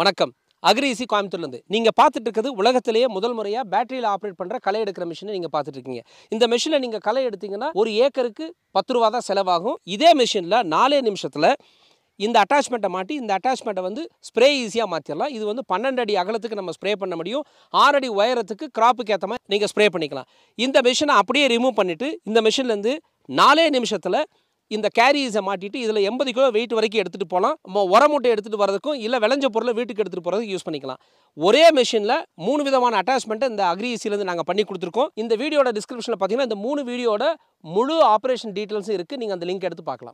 வணக்கம் அக்ரிசி கோயம்புத்தூர்லேருந்து நீங்கள் பார்த்துட்டு இருக்கிறது உலகத்திலேயே முதல் முறையாக பேட்டரியில் ஆப்ரேட் பண்ணுற களை எடுக்கிற மிஷினை நீங்கள் பார்த்துட்டு இருக்கீங்க இந்த மிஷினில் நீங்கள் களை எடுத்தீங்கன்னா ஒரு ஏக்கருக்கு பத்து ரூபா தான் செலவாகும் இதே மிஷினில் நாலே நிமிஷத்தில் இந்த அட்டாச்மெண்ட்டை மாட்டி இந்த அட்டாச்மெண்ட்டை வந்து ஸ்ப்ரே ஈஸியாக மாற்றிடலாம் இது வந்து பன்னெண்டு அடி அகலத்துக்கு நம்ம ஸ்ப்ரே பண்ண முடியும் ஆறு அடி உயரத்துக்கு கிராப்புக்கு ஏற்ற மாதிரி நீங்கள் ஸ்ப்ரே பண்ணிக்கலாம் இந்த மிஷினை அப்படியே ரிமூவ் பண்ணிவிட்டு இந்த மிஷின்லேருந்து நாலே நிமிஷத்தில் இந்த கேரிஸை மாட்டிட்டு இதில் எண்பது கிலோ வெயிட் வரைக்கும் எடுத்துகிட்டு போகலாம் உர மூட்டை எடுத்துகிட்டு வரதுக்கும் இல்லை விளைஞ்ச பொருளை வீட்டுக்கு எடுத்துகிட்டு போகிறதுக்கு யூஸ் பண்ணிக்கலாம் ஒரே மிஷினில் மூணு விதமான அட்டாச்மெண்ட்டை இந்த அக்ரிசிலேருந்து நாங்கள் பண்ணி கொடுத்துருக்கோம் இந்த வீடியோட டிஸ்கிரிப்ஷனில் பார்த்தீங்கன்னா இந்த மூணு வீடியோட முழு ஆப்ரேஷன் டீட்டெயில்ஸும் இருக்குது நீங்கள் அந்த லிங்க் எடுத்து பார்க்கலாம்